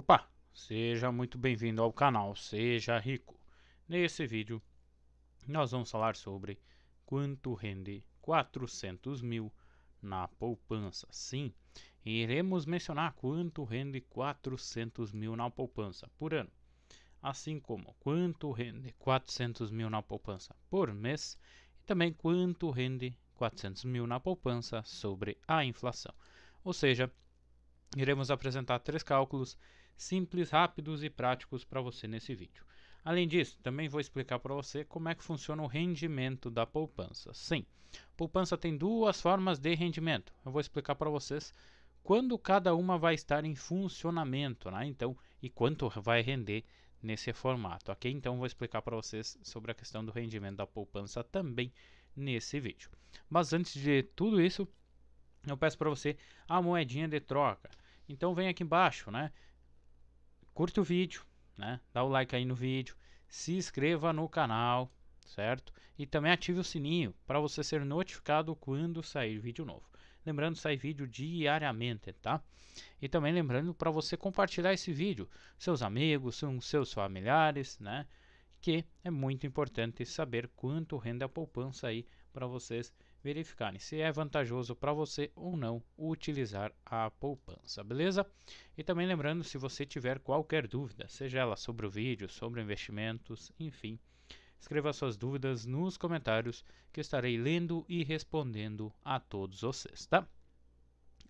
Opa, seja muito bem-vindo ao canal Seja Rico. Nesse vídeo, nós vamos falar sobre quanto rende 400 mil na poupança. Sim, iremos mencionar quanto rende 400 mil na poupança por ano. Assim como quanto rende 400 mil na poupança por mês e também quanto rende 400 mil na poupança sobre a inflação. Ou seja, iremos apresentar três cálculos simples, rápidos e práticos para você nesse vídeo. Além disso, também vou explicar para você como é que funciona o rendimento da poupança. Sim, poupança tem duas formas de rendimento. Eu vou explicar para vocês quando cada uma vai estar em funcionamento, né? Então, e quanto vai render nesse formato, ok? Então, vou explicar para vocês sobre a questão do rendimento da poupança também nesse vídeo. Mas antes de tudo isso, eu peço para você a moedinha de troca. Então, vem aqui embaixo, né? curte o vídeo, né? Dá o like aí no vídeo, se inscreva no canal, certo? E também ative o sininho para você ser notificado quando sair vídeo novo. Lembrando, sai vídeo diariamente, tá? E também lembrando para você compartilhar esse vídeo, seus amigos, seus familiares, né? Que é muito importante saber quanto rende a poupança aí para vocês verificarem se é vantajoso para você ou não utilizar a poupança, beleza? E também lembrando, se você tiver qualquer dúvida, seja ela sobre o vídeo, sobre investimentos, enfim, escreva suas dúvidas nos comentários que estarei lendo e respondendo a todos vocês, tá?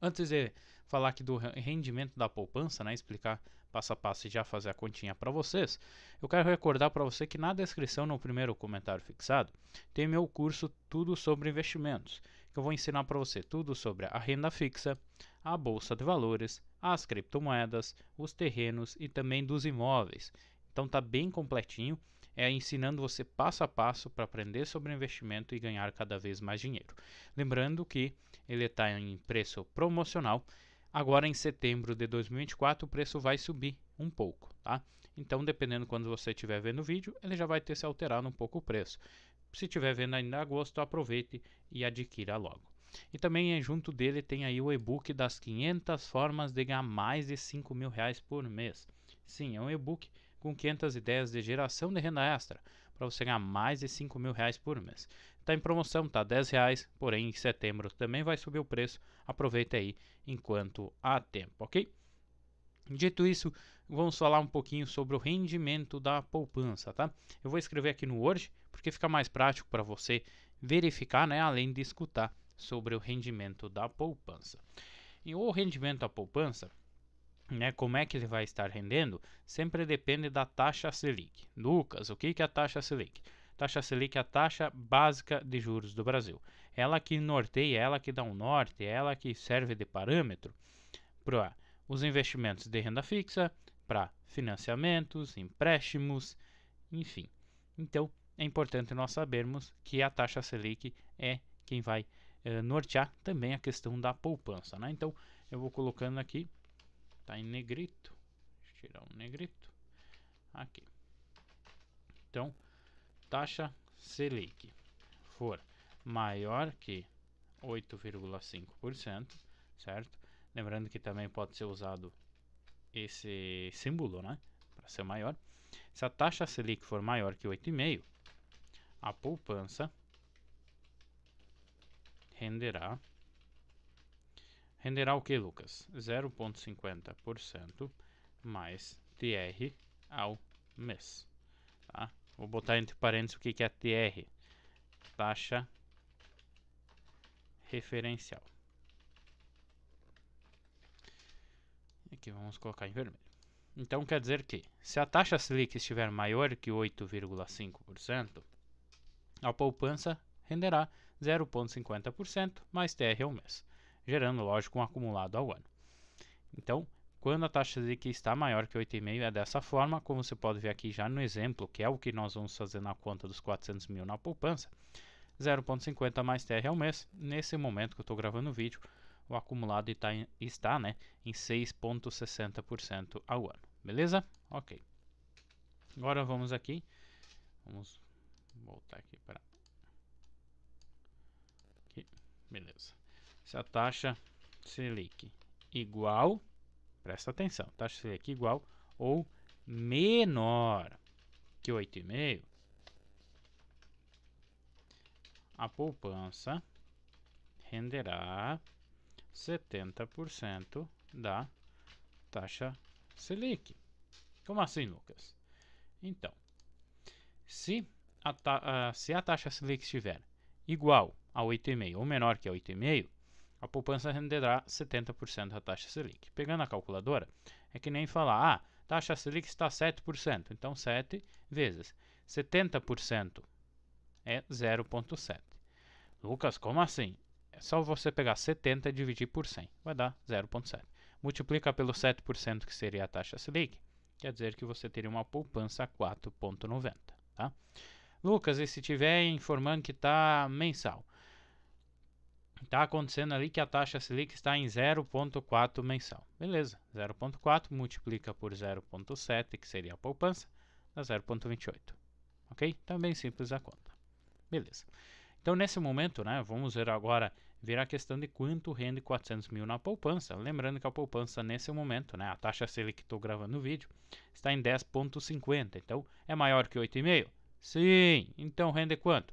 Antes de falar aqui do rendimento da poupança, né, explicar passo a passo e já fazer a continha para vocês, eu quero recordar para você que na descrição, no primeiro comentário fixado, tem meu curso Tudo sobre Investimentos, que eu vou ensinar para você tudo sobre a renda fixa, a bolsa de valores, as criptomoedas, os terrenos e também dos imóveis. Então tá bem completinho, é ensinando você passo a passo para aprender sobre investimento e ganhar cada vez mais dinheiro. Lembrando que ele está em preço promocional. Agora em setembro de 2024 o preço vai subir um pouco, tá? Então dependendo quando você estiver vendo o vídeo, ele já vai ter se alterado um pouco o preço. Se estiver vendo ainda em agosto, aproveite e adquira logo. E também eh, junto dele tem aí o e-book das 500 formas de ganhar mais de 5 mil reais por mês. Sim, é um e-book com 500 ideias de geração de renda extra para você ganhar mais de 5 mil reais por mês. Está em promoção, tá R$10, porém em setembro também vai subir o preço. Aproveita aí enquanto há tempo, ok? Dito isso, vamos falar um pouquinho sobre o rendimento da poupança, tá? Eu vou escrever aqui no Word, porque fica mais prático para você verificar, né, além de escutar sobre o rendimento da poupança. E o rendimento da poupança, né, como é que ele vai estar rendendo, sempre depende da taxa Selic. Lucas, o que, que é a taxa Selic? Taxa Selic é a taxa básica de juros do Brasil. Ela que norteia, ela que dá um norte, ela que serve de parâmetro para os investimentos de renda fixa, para financiamentos, empréstimos, enfim. Então, é importante nós sabermos que a taxa Selic é quem vai eh, nortear também a questão da poupança. Né? Então, eu vou colocando aqui, tá em negrito, tirar um negrito, aqui. Então, taxa Selic for maior que 8,5%, certo? Lembrando que também pode ser usado esse símbolo, né? Para ser maior. Se a taxa Selic for maior que 8,5%, a poupança renderá renderá o que, Lucas? 0,50% mais TR ao mês. Vou botar entre parênteses o que, é TR. Taxa referencial. Aqui vamos colocar em vermelho. Então quer dizer que, se a taxa Selic estiver maior que 8,5%, a poupança renderá 0,50% mais TR ao mês, gerando, lógico, um acumulado ao ano. Então, quando a taxa de que está maior que 8,5 é dessa forma, como você pode ver aqui já no exemplo, que é o que nós vamos fazer na conta dos 400 mil na poupança, 0,50 mais TR ao mês. Nesse momento que eu estou gravando o vídeo, o acumulado está em, está, né, em 6,60% ao ano. Beleza? Ok. Agora vamos aqui. Vamos voltar aqui para... Beleza. Se a taxa Selic igual Presta atenção. Taxa Selic igual ou menor que 8,5. A poupança renderá 70% da taxa Selic. Como assim, Lucas? Então, se a, ta ah, se a taxa Selic estiver igual a 8,5 ou menor que 8,5, a poupança renderá 70% da taxa Selic. Pegando a calculadora, é que nem falar, ah, taxa Selic está 7%, então 7 vezes 70% é 0,7. Lucas, como assim? É só você pegar 70 e dividir por 100, vai dar 0,7. Multiplica pelo 7% que seria a taxa Selic, quer dizer que você teria uma poupança 4,90, tá? Lucas, e se tiver informando que está mensal? está acontecendo ali que a taxa Selic está em 0,4 mensal. Beleza, 0,4 multiplica por 0,7, que seria a poupança, dá 0,28. Ok? Também então é simples a conta. Beleza. Então, nesse momento, né, vamos ver agora, ver a questão de quanto rende 400 mil na poupança. Lembrando que a poupança, nesse momento, né, a taxa Selic que estou gravando no vídeo, está em 10,50. Então, é maior que 8,5? Sim. Então, rende quanto?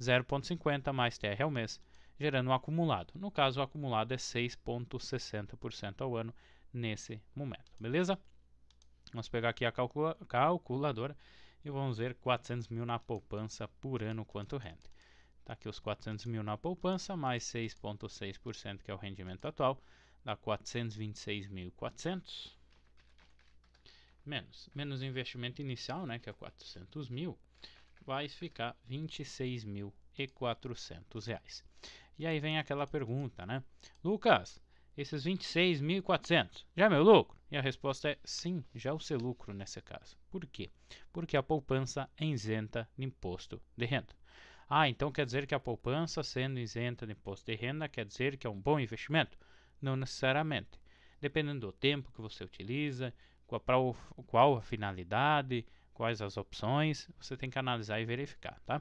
0,50 mais TR ao mês gerando um acumulado. No caso, o acumulado é 6,60% ao ano nesse momento, beleza? Vamos pegar aqui a calcula calculadora e vamos ver 400 mil na poupança por ano quanto rende. Está aqui os 400 mil na poupança, mais 6,6% que é o rendimento atual, dá 426.400 menos menos investimento inicial, né, que é 400 mil, vai ficar 26.400 reais. E aí vem aquela pergunta, né? Lucas, esses 26.400 já é meu lucro? E a resposta é sim, já é o seu lucro nesse caso. Por quê? Porque a poupança é isenta de imposto de renda. Ah, então quer dizer que a poupança sendo isenta de imposto de renda quer dizer que é um bom investimento? Não necessariamente. Dependendo do tempo que você utiliza, qual, qual a finalidade, quais as opções, você tem que analisar e verificar, tá?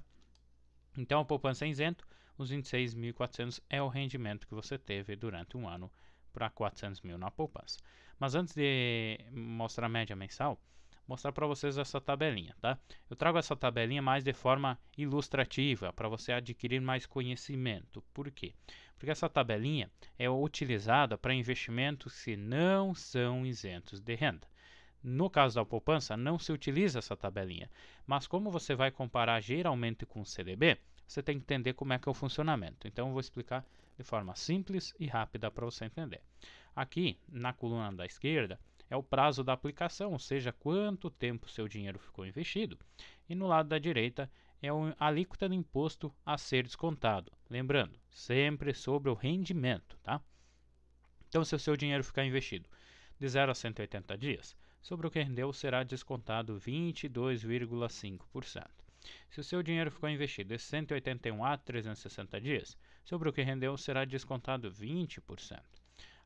Então a poupança é isento os 26.400 é o rendimento que você teve durante um ano para 400 mil na poupança. Mas antes de mostrar a média mensal, mostrar para vocês essa tabelinha, tá? Eu trago essa tabelinha mais de forma ilustrativa para você adquirir mais conhecimento. Por quê? Porque essa tabelinha é utilizada para investimentos que não são isentos de renda. No caso da poupança, não se utiliza essa tabelinha, mas como você vai comparar geralmente com o CDB, você tem que entender como é que é o funcionamento. Então eu vou explicar de forma simples e rápida para você entender. Aqui na coluna da esquerda é o prazo da aplicação, ou seja, quanto tempo seu dinheiro ficou investido. E no lado da direita é a alíquota do imposto a ser descontado. Lembrando, sempre sobre o rendimento, tá? Então, se o seu dinheiro ficar investido de 0 a 180 dias, sobre o que rendeu será descontado 22,5%. Se o seu dinheiro ficou investido em 181 a 360 dias, sobre o que rendeu será descontado 20%.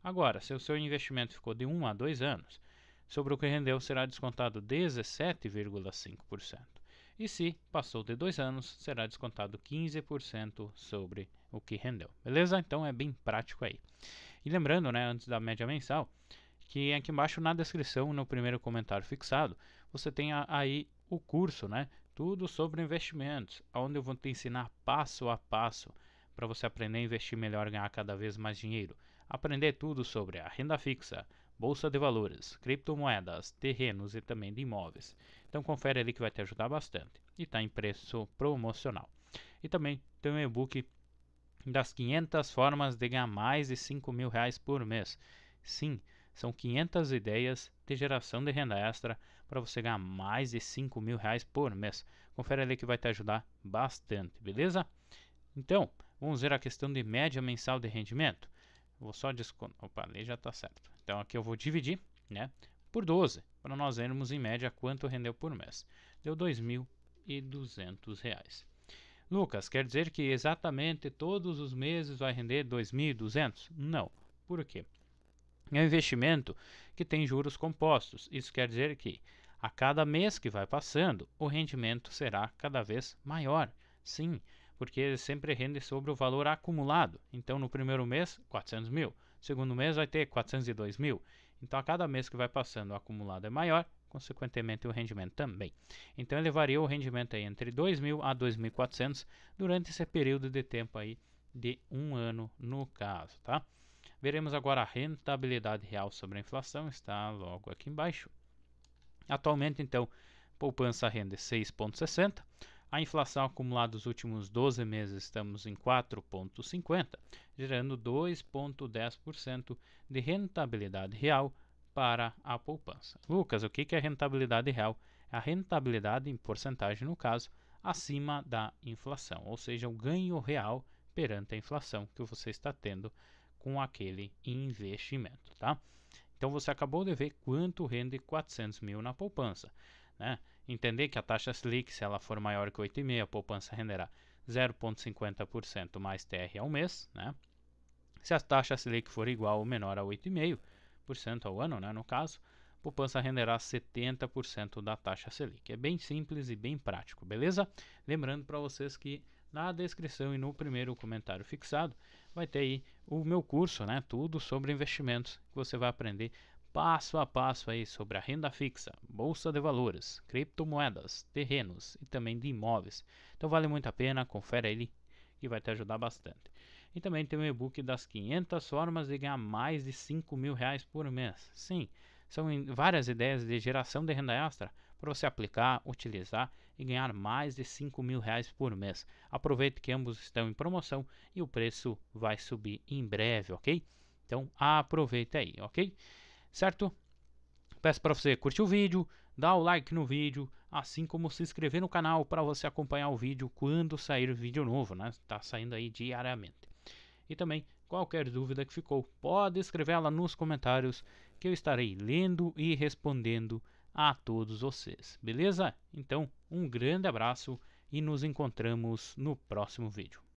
Agora, se o seu investimento ficou de 1 a 2 anos, sobre o que rendeu será descontado 17,5%. E se passou de 2 anos, será descontado 15% sobre o que rendeu. Beleza? Então é bem prático aí. E lembrando, né, antes da média mensal, que aqui embaixo na descrição, no primeiro comentário fixado, você tem aí o curso, né, tudo sobre investimentos, onde eu vou te ensinar passo a passo para você aprender a investir melhor e ganhar cada vez mais dinheiro. Aprender tudo sobre a renda fixa, bolsa de valores, criptomoedas, terrenos e também de imóveis. Então confere ali que vai te ajudar bastante e está em preço promocional. E também tem um e-book das 500 formas de ganhar mais de 5 mil reais por mês. Sim, são 500 ideias de geração de renda extra para você ganhar mais de 5 mil reais por mês. Confere ali que vai te ajudar bastante, beleza? Então, vamos ver a questão de média mensal de rendimento. Vou só descontar. Opa, ali já está certo. Então aqui eu vou dividir né, por 12 para nós vermos em média quanto rendeu por mês. Deu R$ 2.200. Lucas, quer dizer que exatamente todos os meses vai render 2.200? Não. Por quê? É um investimento que tem juros compostos. Isso quer dizer que a cada mês que vai passando, o rendimento será cada vez maior. Sim, porque ele sempre rende sobre o valor acumulado. Então, no primeiro mês, 400 mil. Segundo mês, vai ter 402 mil. Então, a cada mês que vai passando, o acumulado é maior, consequentemente, o rendimento também. Então, ele varia o rendimento aí entre 2 mil a 2.400 durante esse período de tempo aí de um ano, no caso, tá? Veremos agora a rentabilidade real sobre a inflação, está logo aqui embaixo. Atualmente, então, poupança rende 6,60. A inflação acumulada dos últimos 12 meses estamos em 4,50, gerando 2,10% de rentabilidade real para a poupança. Lucas, o que é rentabilidade real? é A rentabilidade em porcentagem, no caso, acima da inflação, ou seja, o ganho real perante a inflação que você está tendo com aquele investimento, tá? Então você acabou de ver quanto rende 400 mil na poupança, né? Entender que a taxa Selic, se ela for maior que 8,5, a poupança renderá 0,50% mais TR ao mês, né? Se a taxa Selic for igual ou menor a 8,5% ao ano, né, no caso, a poupança renderá 70% da taxa Selic. É bem simples e bem prático, beleza? Lembrando para vocês que na descrição e no primeiro comentário fixado, vai ter aí o meu curso, né? Tudo sobre investimentos que você vai aprender passo a passo aí sobre a renda fixa, bolsa de valores, criptomoedas, terrenos e também de imóveis. Então vale muito a pena, confere ele que vai te ajudar bastante. E também tem o e-book das 500 formas de ganhar mais de 5 mil reais por mês. Sim, são várias ideias de geração de renda extra para você aplicar, utilizar e ganhar mais de 5 mil reais por mês. Aproveite que ambos estão em promoção e o preço vai subir em breve, ok? Então aproveita aí, ok? Certo? Peço para você curtir o vídeo, dar o like no vídeo, assim como se inscrever no canal para você acompanhar o vídeo quando sair vídeo novo, né? Está saindo aí diariamente. E também, qualquer dúvida que ficou, pode escrevê-la nos comentários que eu estarei lendo e respondendo a todos vocês, beleza? Então, um grande abraço e nos encontramos no próximo vídeo.